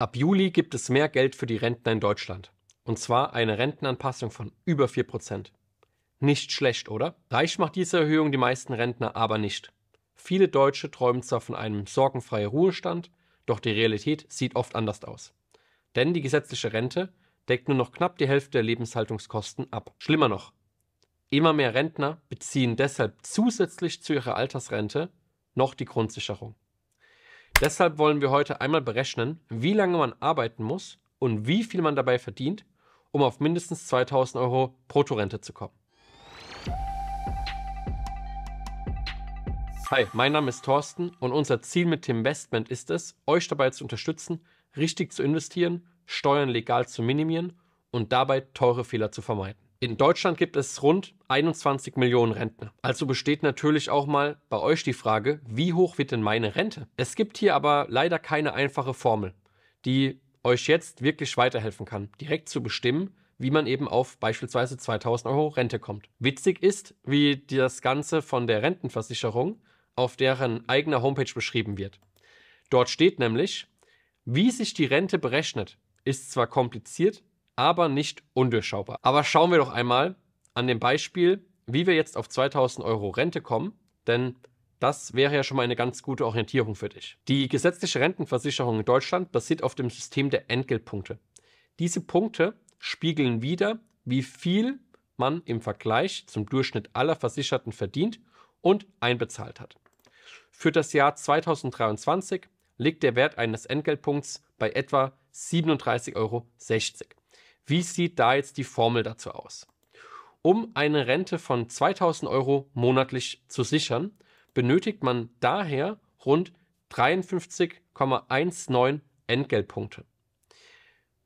Ab Juli gibt es mehr Geld für die Rentner in Deutschland. Und zwar eine Rentenanpassung von über 4%. Nicht schlecht, oder? Reich macht diese Erhöhung die meisten Rentner aber nicht. Viele Deutsche träumen zwar von einem sorgenfreien Ruhestand, doch die Realität sieht oft anders aus. Denn die gesetzliche Rente deckt nur noch knapp die Hälfte der Lebenshaltungskosten ab. Schlimmer noch, immer mehr Rentner beziehen deshalb zusätzlich zu ihrer Altersrente noch die Grundsicherung. Deshalb wollen wir heute einmal berechnen, wie lange man arbeiten muss und wie viel man dabei verdient, um auf mindestens 2000 Euro Protorente zu kommen. Hi, mein Name ist Thorsten und unser Ziel mit dem Investment ist es, euch dabei zu unterstützen, richtig zu investieren, Steuern legal zu minimieren und dabei teure Fehler zu vermeiden. In Deutschland gibt es rund 21 Millionen Rentner. Also besteht natürlich auch mal bei euch die Frage, wie hoch wird denn meine Rente? Es gibt hier aber leider keine einfache Formel, die euch jetzt wirklich weiterhelfen kann, direkt zu bestimmen, wie man eben auf beispielsweise 2000 Euro Rente kommt. Witzig ist, wie das Ganze von der Rentenversicherung auf deren eigener Homepage beschrieben wird. Dort steht nämlich, wie sich die Rente berechnet, ist zwar kompliziert, aber nicht undurchschaubar. Aber schauen wir doch einmal an dem Beispiel, wie wir jetzt auf 2000 Euro Rente kommen, denn das wäre ja schon mal eine ganz gute Orientierung für dich. Die gesetzliche Rentenversicherung in Deutschland basiert auf dem System der Entgeltpunkte. Diese Punkte spiegeln wieder, wie viel man im Vergleich zum Durchschnitt aller Versicherten verdient und einbezahlt hat. Für das Jahr 2023 liegt der Wert eines Entgeltpunkts bei etwa 37,60 Euro. Wie sieht da jetzt die Formel dazu aus? Um eine Rente von 2000 Euro monatlich zu sichern, benötigt man daher rund 53,19 Entgeltpunkte.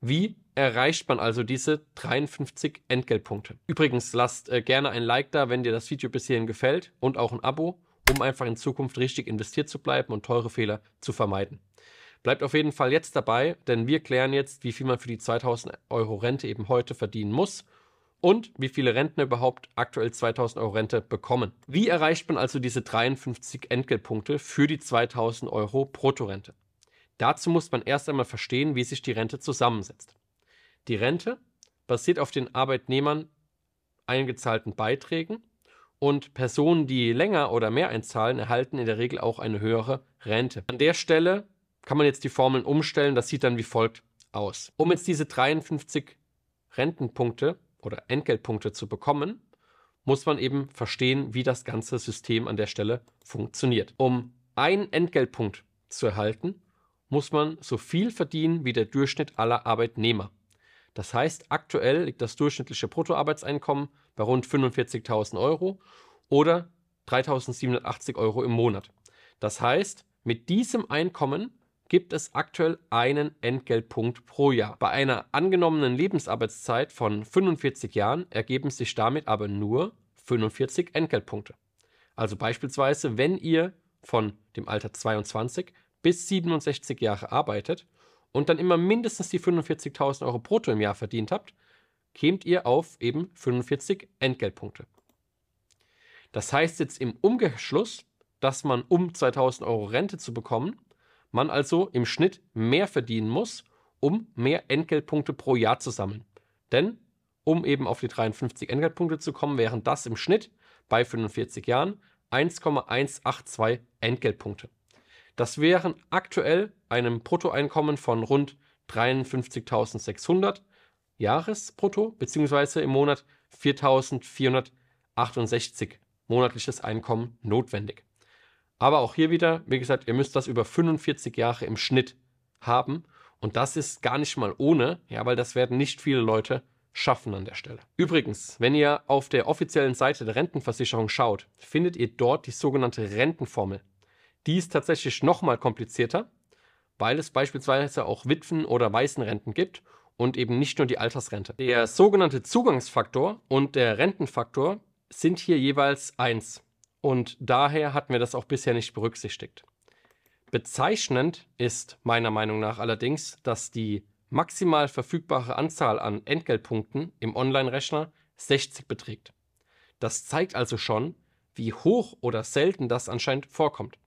Wie erreicht man also diese 53 Entgeltpunkte? Übrigens, lasst äh, gerne ein Like da, wenn dir das Video bis hierhin gefällt und auch ein Abo, um einfach in Zukunft richtig investiert zu bleiben und teure Fehler zu vermeiden. Bleibt auf jeden Fall jetzt dabei, denn wir klären jetzt, wie viel man für die 2000 Euro Rente eben heute verdienen muss und wie viele Rentner überhaupt aktuell 2000 Euro Rente bekommen. Wie erreicht man also diese 53 Entgeltpunkte für die 2000 Euro Bruttorente? Dazu muss man erst einmal verstehen, wie sich die Rente zusammensetzt. Die Rente basiert auf den Arbeitnehmern eingezahlten Beiträgen und Personen, die länger oder mehr einzahlen, erhalten in der Regel auch eine höhere Rente. An der Stelle kann man jetzt die Formeln umstellen. Das sieht dann wie folgt aus. Um jetzt diese 53 Rentenpunkte oder Entgeltpunkte zu bekommen, muss man eben verstehen, wie das ganze System an der Stelle funktioniert. Um einen Entgeltpunkt zu erhalten, muss man so viel verdienen wie der Durchschnitt aller Arbeitnehmer. Das heißt, aktuell liegt das durchschnittliche Bruttoarbeitseinkommen bei rund 45.000 Euro oder 3.780 Euro im Monat. Das heißt, mit diesem Einkommen gibt es aktuell einen Entgeltpunkt pro Jahr. Bei einer angenommenen Lebensarbeitszeit von 45 Jahren ergeben sich damit aber nur 45 Entgeltpunkte. Also beispielsweise, wenn ihr von dem Alter 22 bis 67 Jahre arbeitet und dann immer mindestens die 45.000 Euro brutto im Jahr verdient habt, kämt ihr auf eben 45 Entgeltpunkte. Das heißt jetzt im Umkehrschluss, dass man, um 2000 Euro Rente zu bekommen, man also im Schnitt mehr verdienen muss, um mehr Entgeltpunkte pro Jahr zu sammeln. Denn um eben auf die 53 Entgeltpunkte zu kommen, wären das im Schnitt bei 45 Jahren 1,182 Entgeltpunkte. Das wären aktuell einem Bruttoeinkommen von rund 53.600 Jahresbrutto bzw. im Monat 4.468 monatliches Einkommen notwendig. Aber auch hier wieder, wie gesagt, ihr müsst das über 45 Jahre im Schnitt haben. Und das ist gar nicht mal ohne, ja, weil das werden nicht viele Leute schaffen an der Stelle. Übrigens, wenn ihr auf der offiziellen Seite der Rentenversicherung schaut, findet ihr dort die sogenannte Rentenformel. Die ist tatsächlich nochmal komplizierter, weil es beispielsweise auch Witwen- oder Waisenrenten gibt und eben nicht nur die Altersrente. Der sogenannte Zugangsfaktor und der Rentenfaktor sind hier jeweils 1 und daher hatten wir das auch bisher nicht berücksichtigt. Bezeichnend ist meiner Meinung nach allerdings, dass die maximal verfügbare Anzahl an Entgeltpunkten im Online-Rechner 60 beträgt. Das zeigt also schon, wie hoch oder selten das anscheinend vorkommt.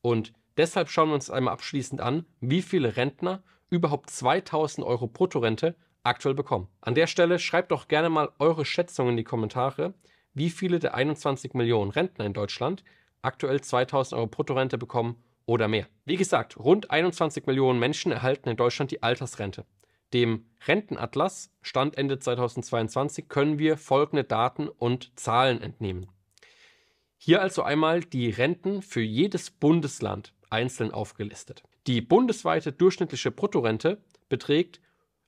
Und deshalb schauen wir uns einmal abschließend an, wie viele Rentner überhaupt 2000 Euro Bruttorente aktuell bekommen. An der Stelle schreibt doch gerne mal eure Schätzungen in die Kommentare wie viele der 21 Millionen Rentner in Deutschland aktuell 2000 Euro Bruttorente bekommen oder mehr. Wie gesagt, rund 21 Millionen Menschen erhalten in Deutschland die Altersrente. Dem Rentenatlas Stand Ende 2022 können wir folgende Daten und Zahlen entnehmen. Hier also einmal die Renten für jedes Bundesland einzeln aufgelistet. Die bundesweite durchschnittliche Bruttorente beträgt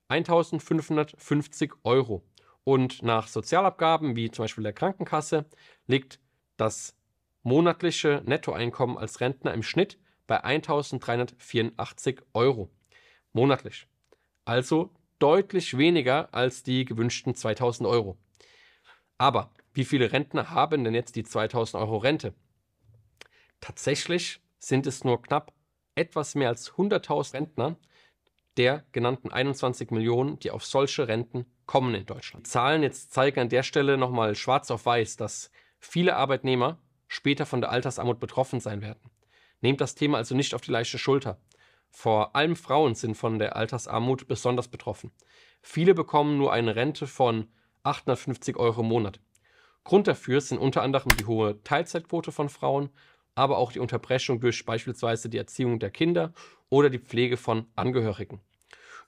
1550 Euro und nach Sozialabgaben, wie zum Beispiel der Krankenkasse, liegt das monatliche Nettoeinkommen als Rentner im Schnitt bei 1384 Euro monatlich. Also deutlich weniger als die gewünschten 2000 Euro. Aber wie viele Rentner haben denn jetzt die 2000 Euro Rente? Tatsächlich sind es nur knapp etwas mehr als 100.000 Rentner der genannten 21 Millionen, die auf solche Renten kommen in Deutschland. Zahlen jetzt zeigen an der Stelle nochmal schwarz auf weiß, dass viele Arbeitnehmer später von der Altersarmut betroffen sein werden. Nehmt das Thema also nicht auf die leichte Schulter. Vor allem Frauen sind von der Altersarmut besonders betroffen. Viele bekommen nur eine Rente von 850 Euro im Monat. Grund dafür sind unter anderem die hohe Teilzeitquote von Frauen, aber auch die Unterbrechung durch beispielsweise die Erziehung der Kinder oder die Pflege von Angehörigen.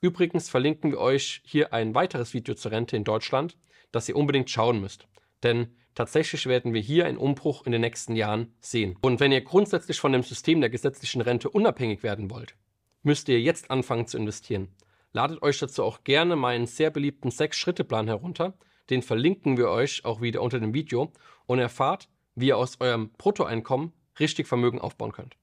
Übrigens verlinken wir euch hier ein weiteres Video zur Rente in Deutschland, das ihr unbedingt schauen müsst. Denn tatsächlich werden wir hier einen Umbruch in den nächsten Jahren sehen. Und wenn ihr grundsätzlich von dem System der gesetzlichen Rente unabhängig werden wollt, müsst ihr jetzt anfangen zu investieren. Ladet euch dazu auch gerne meinen sehr beliebten 6-Schritte-Plan herunter. Den verlinken wir euch auch wieder unter dem Video und erfahrt, wie ihr aus eurem Bruttoeinkommen richtig Vermögen aufbauen könnt.